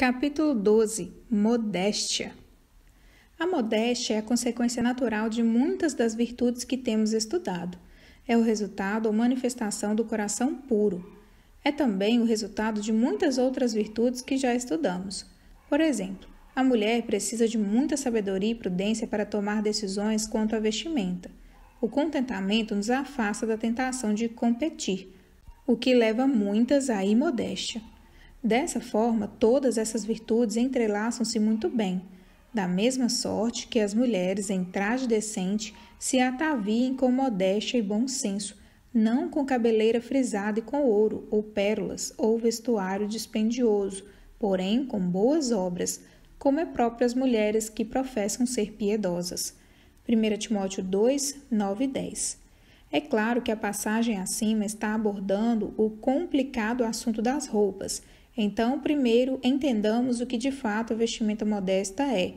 Capítulo 12 Modéstia A modéstia é a consequência natural de muitas das virtudes que temos estudado. É o resultado ou manifestação do coração puro. É também o resultado de muitas outras virtudes que já estudamos. Por exemplo, a mulher precisa de muita sabedoria e prudência para tomar decisões quanto à vestimenta. O contentamento nos afasta da tentação de competir, o que leva muitas à imodéstia. Dessa forma, todas essas virtudes entrelaçam-se muito bem, da mesma sorte que as mulheres em traje decente se ataviem com modéstia e bom senso, não com cabeleira frisada e com ouro, ou pérolas, ou vestuário dispendioso, porém com boas obras, como é próprio as mulheres que professam ser piedosas. 1 Timóteo 2, 9 e 10. É claro que a passagem acima está abordando o complicado assunto das roupas, então, primeiro entendamos o que de fato a vestimenta modesta é.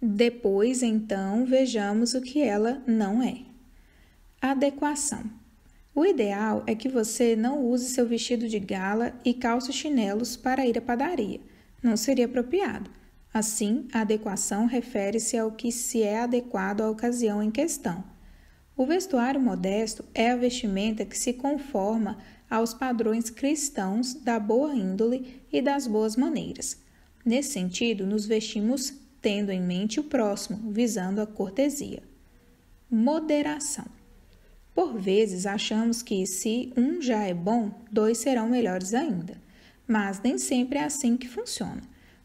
Depois, então, vejamos o que ela não é. Adequação. O ideal é que você não use seu vestido de gala e calça chinelos para ir à padaria. Não seria apropriado. Assim, a adequação refere-se ao que se é adequado à ocasião em questão. O vestuário modesto é a vestimenta que se conforma aos padrões cristãos da boa índole e das boas maneiras. Nesse sentido, nos vestimos tendo em mente o próximo, visando a cortesia. Moderação. Por vezes achamos que se um já é bom, dois serão melhores ainda. Mas nem sempre é assim que funciona.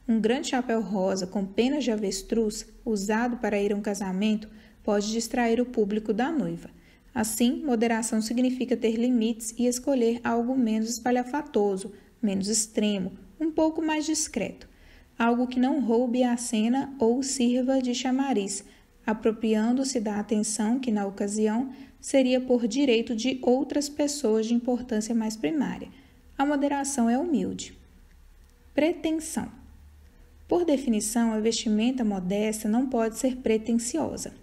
Um grande chapéu rosa com penas de avestruz, usado para ir a um casamento, pode distrair o público da noiva Assim, moderação significa ter limites e escolher algo menos espalhafatoso, menos extremo, um pouco mais discreto. Algo que não roube a cena ou sirva de chamariz, apropriando-se da atenção que, na ocasião, seria por direito de outras pessoas de importância mais primária. A moderação é humilde. Pretensão. Por definição, a vestimenta modesta não pode ser pretensiosa.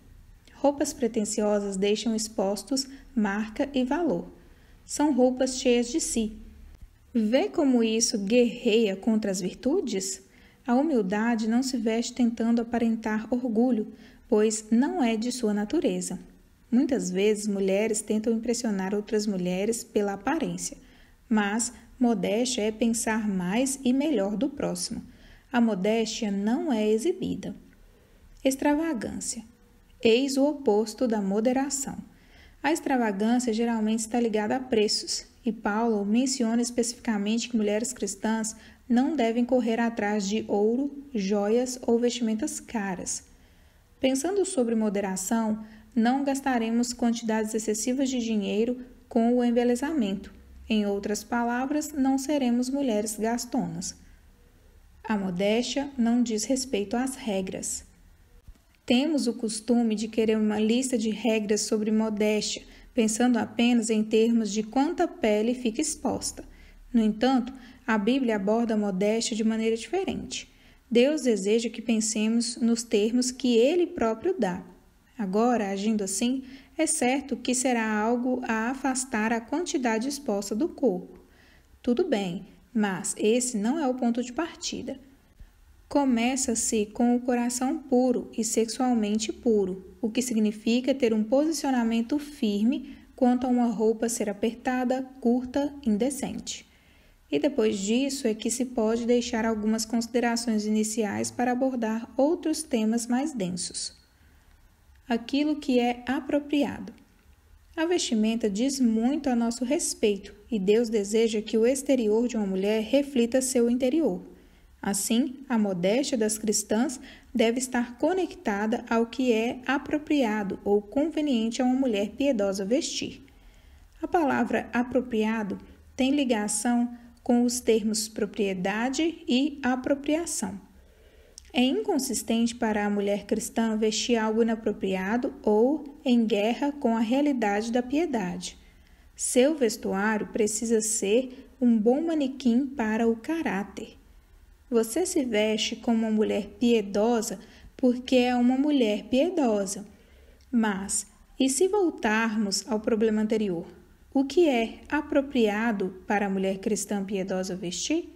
Roupas pretensiosas deixam expostos marca e valor. São roupas cheias de si. Vê como isso guerreia contra as virtudes? A humildade não se veste tentando aparentar orgulho, pois não é de sua natureza. Muitas vezes mulheres tentam impressionar outras mulheres pela aparência, mas modéstia é pensar mais e melhor do próximo. A modéstia não é exibida. Extravagância. Eis o oposto da moderação. A extravagância geralmente está ligada a preços, e Paulo menciona especificamente que mulheres cristãs não devem correr atrás de ouro, joias ou vestimentas caras. Pensando sobre moderação, não gastaremos quantidades excessivas de dinheiro com o embelezamento. Em outras palavras, não seremos mulheres gastonas. A modéstia não diz respeito às regras. Temos o costume de querer uma lista de regras sobre modéstia, pensando apenas em termos de quanta pele fica exposta. No entanto, a Bíblia aborda a modéstia de maneira diferente. Deus deseja que pensemos nos termos que Ele próprio dá. Agora, agindo assim, é certo que será algo a afastar a quantidade exposta do corpo. Tudo bem, mas esse não é o ponto de partida começa-se com o coração puro e sexualmente puro, o que significa ter um posicionamento firme quanto a uma roupa ser apertada, curta, indecente. E depois disso é que se pode deixar algumas considerações iniciais para abordar outros temas mais densos. Aquilo que é apropriado. A vestimenta diz muito a nosso respeito e Deus deseja que o exterior de uma mulher reflita seu interior. Assim, a modéstia das cristãs deve estar conectada ao que é apropriado ou conveniente a uma mulher piedosa vestir. A palavra apropriado tem ligação com os termos propriedade e apropriação. É inconsistente para a mulher cristã vestir algo inapropriado ou em guerra com a realidade da piedade. Seu vestuário precisa ser um bom manequim para o caráter você se veste como uma mulher piedosa porque é uma mulher piedosa. Mas, e se voltarmos ao problema anterior? O que é apropriado para a mulher cristã piedosa vestir?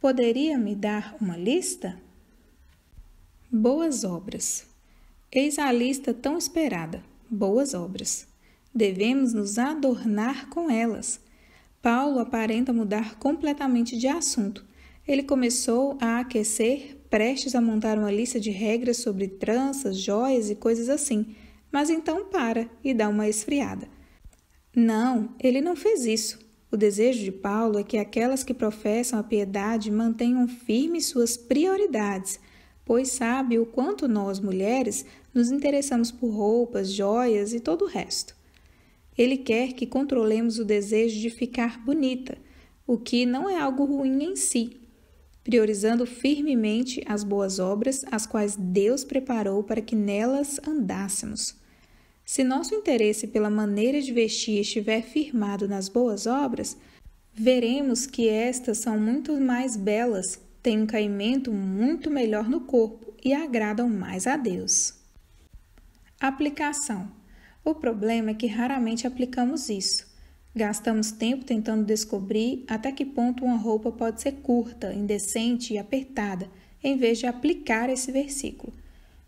Poderia me dar uma lista? Boas obras. Eis a lista tão esperada: boas obras. Devemos nos adornar com elas. Paulo aparenta mudar completamente de assunto ele começou a aquecer, prestes a montar uma lista de regras sobre tranças, joias e coisas assim, mas então para e dá uma esfriada. Não, ele não fez isso. O desejo de Paulo é que aquelas que professam a piedade mantenham firmes suas prioridades, pois sabe o quanto nós, mulheres, nos interessamos por roupas, joias e todo o resto. Ele quer que controlemos o desejo de ficar bonita, o que não é algo ruim em si, priorizando firmemente as boas obras, as quais Deus preparou para que nelas andássemos. Se nosso interesse pela maneira de vestir estiver firmado nas boas obras, veremos que estas são muito mais belas, têm um caimento muito melhor no corpo e agradam mais a Deus. Aplicação: O problema é que raramente aplicamos isso. Gastamos tempo tentando descobrir até que ponto uma roupa pode ser curta, indecente e apertada, em vez de aplicar esse versículo.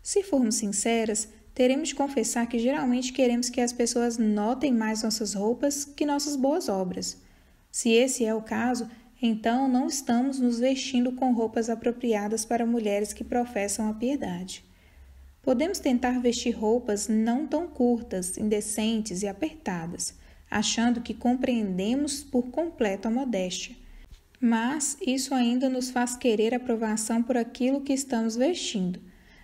Se formos sinceras, teremos de confessar que geralmente queremos que as pessoas notem mais nossas roupas que nossas boas obras. Se esse é o caso, então não estamos nos vestindo com roupas apropriadas para mulheres que professam a piedade. Podemos tentar vestir roupas não tão curtas, indecentes e apertadas achando que compreendemos por completo a modéstia. Mas isso ainda nos faz querer aprovação por aquilo que estamos vestindo.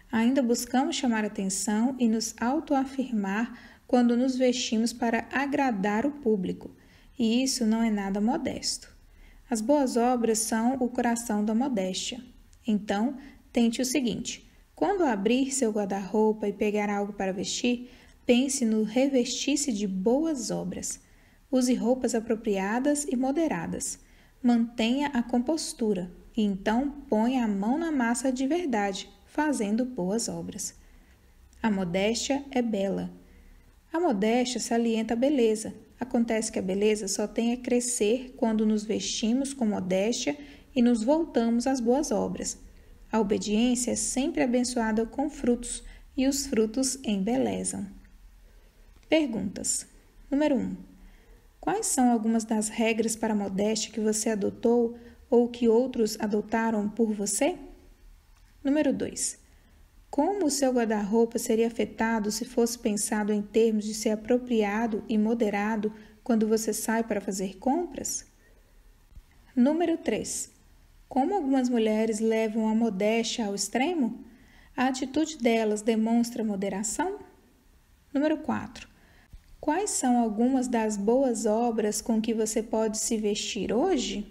Ainda buscamos chamar atenção e nos autoafirmar quando nos vestimos para agradar o público, e isso não é nada modesto. As boas obras são o coração da modéstia. Então, tente o seguinte: quando abrir seu guarda-roupa e pegar algo para vestir, Pense no revestir-se de boas obras. Use roupas apropriadas e moderadas. Mantenha a compostura e então ponha a mão na massa de verdade, fazendo boas obras. A modéstia é bela. A modéstia salienta a beleza. Acontece que a beleza só tem a crescer quando nos vestimos com modéstia e nos voltamos às boas obras. A obediência é sempre abençoada com frutos, e os frutos embelezam. Perguntas. Número 1. Quais são algumas das regras para a modéstia que você adotou ou que outros adotaram por você? Número 2. Como o seu guarda-roupa seria afetado se fosse pensado em termos de ser apropriado e moderado quando você sai para fazer compras? Número 3. Como algumas mulheres levam a modéstia ao extremo? A atitude delas demonstra moderação? Número 4. Quais são algumas das boas obras com que você pode se vestir hoje?